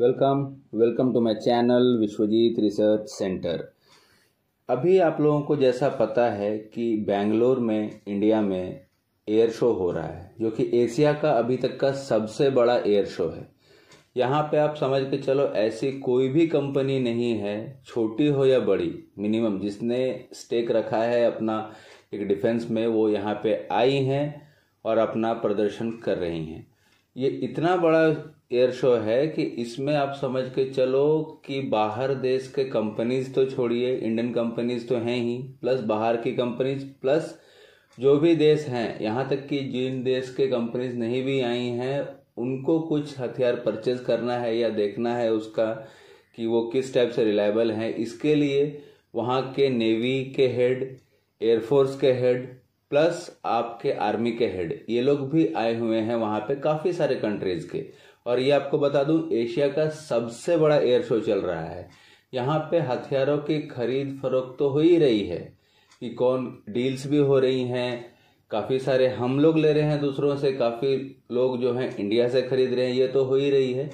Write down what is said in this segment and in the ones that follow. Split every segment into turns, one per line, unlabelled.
welcome welcome to my channel Vishwajeet research centre अभी आप लोगों को जैसा पता है कि बेंगलोर में इंडिया में एयर शो हो रहा है जो कि एशिया का अभी तक का सबसे बड़ा एयर शो है यहाँ पे आप समझ के चलो ऐसी कोई भी कंपनी नहीं है छोटी हो या बड़ी मिनिमम जिसने स्टेक रखा है अपना एक डिफेंस में वो यहाँ पे आई हैं और अपना प्रदर्शन कर रही हैं ये इतना बड़ा एयर शो है कि इसमें आप समझ के चलो कि बाहर देश के कंपनीज तो छोड़िए इंडियन कंपनीज तो हैं ही प्लस बाहर की कंपनीज प्लस जो भी देश हैं यहाँ तक कि जिन देश के कंपनीज नहीं भी आई हैं उनको कुछ हथियार परचेज करना है या देखना है उसका कि वो किस टाइप से रिलायबल हैं इसके लिए वहाँ के नेवी के हेड एयरफोर्स के हेड प्लस आपके आर्मी के हेड ये लोग भी आए हुए हैं वहां पे काफी सारे कंट्रीज के और ये आपको बता दूं एशिया का सबसे बड़ा एयर शो चल रहा है यहाँ पे हथियारों की खरीद फरोख्त तो हो ही रही है कि कौन डील्स भी हो रही हैं काफ़ी सारे हम लोग ले रहे हैं दूसरों से काफ़ी लोग जो हैं इंडिया से खरीद रहे हैं ये तो हो ही रही है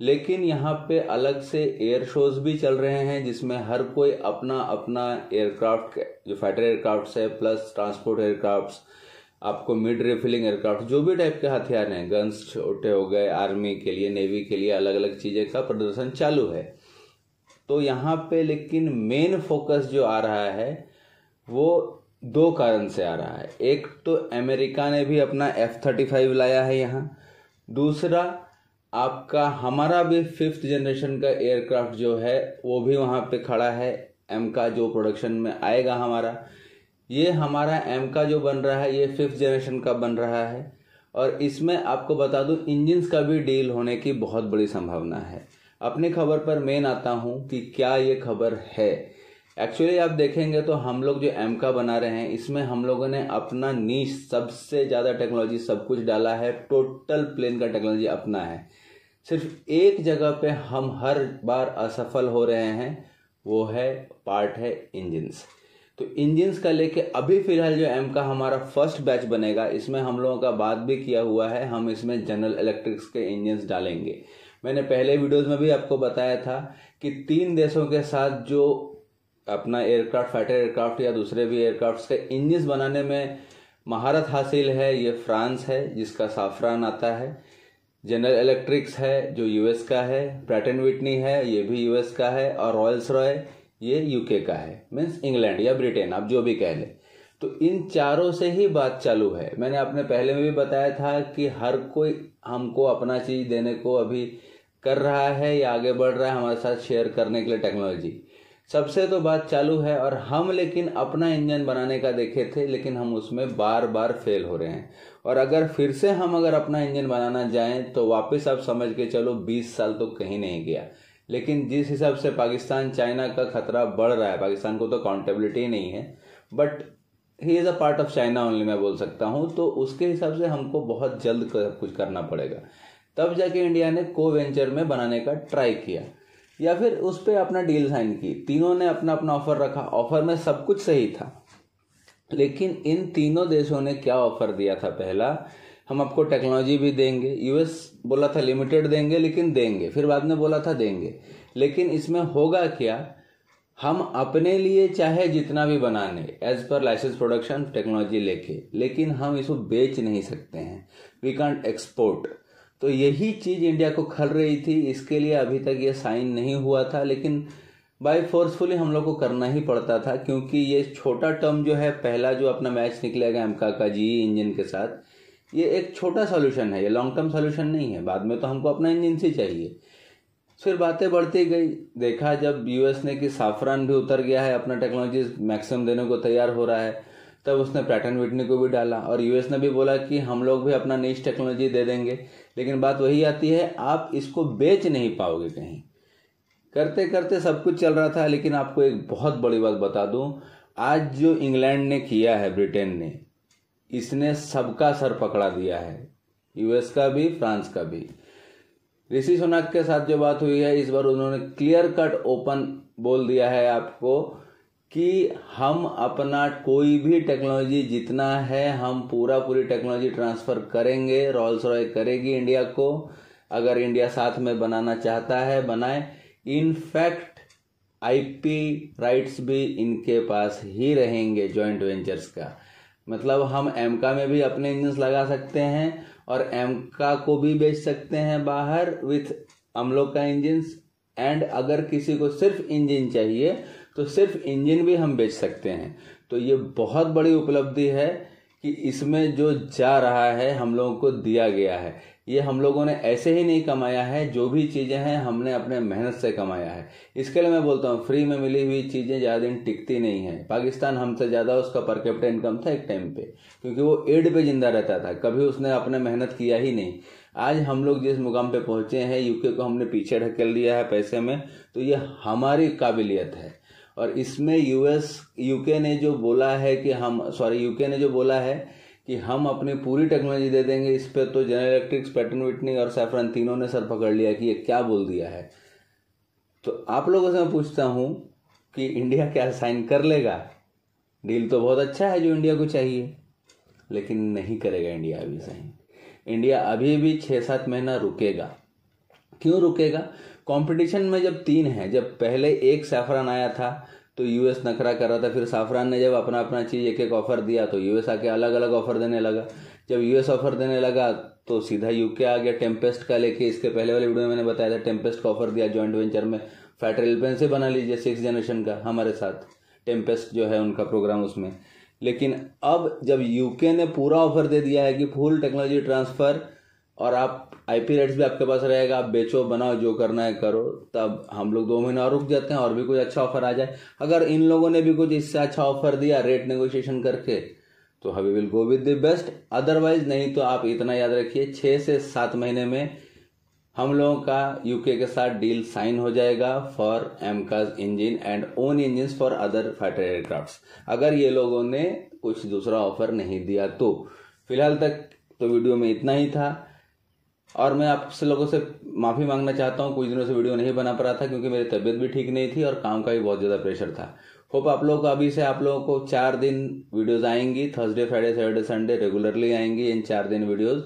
लेकिन यहाँ पे अलग से एयर शोज भी चल रहे हैं जिसमें हर कोई अपना अपना एयरक्राफ्ट जो फाइटर एयरक्राफ्ट है प्लस ट्रांसपोर्ट एयरक्राफ्ट आपको मिड रिफिलिंग एयरक्राफ्ट जो भी टाइप के हथियार हैं गन्स छोटे हो गए आर्मी के लिए नेवी के लिए अलग अलग चीज़ें का प्रदर्शन चालू है तो यहाँ पे लेकिन मेन फोकस जो आ रहा है वो दो कारण से आ रहा है एक तो अमेरिका ने भी अपना एफ थर्टी फाइव लाया है यहाँ दूसरा आपका हमारा भी फिफ्थ जनरेशन का एयरक्राफ्ट जो है वो भी वहाँ पे खड़ा है एम का जो प्रोडक्शन में आएगा हमारा ये हमारा एम का जो बन रहा है ये फिफ्थ जनरेशन का बन रहा है और इसमें आपको बता दूँ इंजिन का भी डील होने की बहुत बड़ी संभावना है अपनी खबर पर मेन आता हूँ कि क्या ये खबर है एक्चुअली आप देखेंगे तो हम लोग जो एम का बना रहे हैं इसमें हम लोगों ने अपना नीच सबसे ज़्यादा टेक्नोलॉजी सब कुछ डाला है टोटल प्लेन का टेक्नोलॉजी अपना है सिर्फ एक जगह पे हम हर बार असफल हो रहे हैं वो है पार्ट है इंजिनस तो इंजिनस का लेके अभी फिलहाल जो एम का हमारा फर्स्ट बैच बनेगा इसमें हम लोगों का बात भी किया हुआ है हम इसमें जनरल इलेक्ट्रिक्स के इंजिनस डालेंगे मैंने पहले वीडियोस में भी आपको बताया था कि तीन देशों के साथ जो अपना एयरक्राफ्ट फाइटर एयरक्राफ्ट या दूसरे भी एयरक्राफ्ट के इंजिन बनाने में महारत हासिल है ये फ्रांस है जिसका साफरान आता है जनरल इलेक्ट्रिक्स है जो यूएस का है प्रैटन विटनी है ये भी यूएस का है और रॉयल्स रॉय ये यूके का है मीन्स इंग्लैंड या ब्रिटेन आप जो भी कह लें तो इन चारों से ही बात चालू है मैंने आपने पहले में भी बताया था कि हर कोई हमको अपना चीज देने को अभी कर रहा है या आगे बढ़ रहा है हमारे साथ शेयर करने के लिए टेक्नोलॉजी सबसे तो बात चालू है और हम लेकिन अपना इंजन बनाने का देखे थे लेकिन हम उसमें बार बार फेल हो रहे हैं और अगर फिर से हम अगर अपना इंजन बनाना जाएं तो वापस आप समझ के चलो 20 साल तो कहीं नहीं गया लेकिन जिस हिसाब से पाकिस्तान चाइना का खतरा बढ़ रहा है पाकिस्तान को तो अकाउंटेबिलिटी ही नहीं है but he is a part of China only मैं बोल सकता हूँ तो उसके हिसाब से हमको बहुत जल्द कुछ करना पड़ेगा तब जाके इंडिया ने को वेंचर में बनाने का ट्राई किया या फिर उस पर अपना डील साइन की तीनों ने अपना अपना ऑफर रखा ऑफर में सब कुछ सही था लेकिन इन तीनों देशों ने क्या ऑफर दिया था पहला हम आपको टेक्नोलॉजी भी देंगे यूएस बोला था लिमिटेड देंगे लेकिन देंगे फिर बाद में बोला था देंगे लेकिन इसमें होगा क्या हम अपने लिए चाहे जितना भी बनाने as per licence production technology लेके लेकिन हम इसको बेच नहीं सकते हैं वी कांट एक्सपोर्ट तो यही चीज़ इंडिया को खल रही थी इसके लिए अभी तक ये साइन नहीं हुआ था लेकिन बाई फोर्सफुली हम लोग को करना ही पड़ता था क्योंकि ये छोटा टर्म जो है पहला जो अपना मैच निकलेगा एमका का जी इंजन के साथ ये एक छोटा सॉल्यूशन है ये लॉन्ग टर्म सॉल्यूशन नहीं है बाद में तो हमको अपना इंजन से चाहिए फिर बातें बढ़ती गई देखा जब यूएस ने कि साफरान भी उतर गया है अपना टेक्नोलॉजी मैक्सिमम देने को तैयार हो रहा है तब उसने पैटर्न विटनी को भी डाला और यूएस ने भी बोला कि हम लोग भी अपना नीच टेक्नोलॉजी दे देंगे लेकिन बात वही आती है आप इसको बेच नहीं पाओगे कहीं करते करते सब कुछ चल रहा था लेकिन आपको एक बहुत बड़ी बात बता दूं आज जो इंग्लैंड ने किया है ब्रिटेन ने इसने सबका सर पकड़ा दिया है यूएस का भी फ्रांस का भी ऋषि सोनाक के साथ जो बात हुई है इस बार उन्होंने क्लियर कट ओपन बोल दिया है आपको कि हम अपना कोई भी टेक्नोलॉजी जितना है हम पूरा पूरी टेक्नोलॉजी ट्रांसफ़र करेंगे रॉल्स रॉय करेगी इंडिया को अगर इंडिया साथ में बनाना चाहता है बनाए इनफैक्ट आईपी राइट्स भी इनके पास ही रहेंगे जॉइंट वेंचर्स का मतलब हम एमका में भी अपने इंजन लगा सकते हैं और एमका को भी बेच सकते हैं बाहर विथ हम का इंजिन एंड अगर किसी को सिर्फ इंजन चाहिए तो सिर्फ इंजन भी हम बेच सकते हैं तो ये बहुत बड़ी उपलब्धि है कि इसमें जो जा रहा है हम लोगों को दिया गया है ये हम लोगों ने ऐसे ही नहीं कमाया है जो भी चीज़ें हैं हमने अपने मेहनत से कमाया है इसके लिए मैं बोलता हूँ फ्री में मिली हुई चीज़ें ज़्यादा दिन टिकती नहीं है पाकिस्तान हमसे ज़्यादा उसका पर कैपिटल इनकम था एक टाइम पे क्योंकि वो एड पे जिंदा रहता था कभी उसने अपने मेहनत किया ही नहीं आज हम लोग जिस मुकाम पे पहुंचे हैं यूके को हमने पीछे ढकेल दिया है पैसे में तो ये हमारी काबिलियत है और इसमें यूएस यूके ने जो बोला है कि हम सॉरी यूके ने जो बोला है कि हम अपनी पूरी टेक्नोलॉजी दे देंगे इस पर तो जनरल इलेक्ट्रिक्स पैटर्न विटनी और सैफरन तीनों ने सर पकड़ लिया कि ये क्या बोल दिया है तो आप लोगों से मैं पूछता हूँ कि इंडिया क्या साइन कर लेगा डील तो बहुत अच्छा है जो इंडिया को चाहिए लेकिन नहीं करेगा इंडिया अभी साइन इंडिया अभी भी छः सात महीना रुकेगा क्यों रुकेगा कंपटीशन में जब तीन है जब पहले एक सैफरान आया था तो यूएस नखरा कर रहा था फिर साफरान ने जब अपना अपना चीज़ एक एक ऑफर दिया तो यूएस आके अलग अलग ऑफर देने लगा जब यूएस ऑफर देने लगा तो सीधा यूके आ गया टेम्पेस्ट का लेके इसके पहले वाले वीडियो में मैंने बताया था टेम्पेस्ट का ऑफर दिया जॉइंट वेंचर में फेडरल पेन से बना लीजिए सिक्स जनरेशन का हमारे साथ टेम्पेस्ट जो है उनका प्रोग्राम उसमें लेकिन अब जब यूके ने पूरा ऑफर दे दिया है कि फुल टेक्नोलॉजी ट्रांसफ़र और आप आईपी राइट्स भी आपके पास रहेगा आप बेचो बनाओ जो करना है करो तब हम लोग दो महीना और रुक जाते हैं और भी कुछ अच्छा ऑफर आ जाए अगर इन लोगों ने भी कुछ इससे अच्छा ऑफर दिया रेट नेगोशिएशन करके तो we will go with the best otherwise नहीं तो आप इतना याद रखिए छः से सात महीने में हम लोगों का यूके के साथ डील साइन हो जाएगा for AMCA's engine and own engine for other fighter aircraft अगर ये लोगों ने कुछ दूसरा ऑफर नहीं दिया तो फिलहाल तक तो वीडियो में इतना ही था और मैं आपसे लोगों से माफ़ी मांगना चाहता हूँ कुछ दिनों से वीडियो नहीं बना पा रहा था क्योंकि मेरी तबीयत भी ठीक नहीं थी और काम का भी बहुत ज़्यादा प्रेशर था होप आप लोग अभी से आप लोगों को चार दिन वीडियोज आएंगी Thursday Friday Saturday Sunday regularly आएंगी इन चार दिन वीडियोज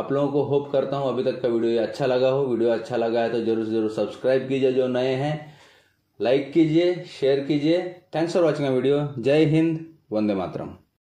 आप लोगों को होप करता हूँ अभी तक का वीडियो अच्छा लगा हो वीडियो अच्छा लगा है तो जरूर से जरूर सब्सक्राइब कीजिए जो नए हैं लाइक कीजिए शेयर कीजिए थैंक्स फॉर वॉचिंग वीडियो जय हिंद वंदे मातरम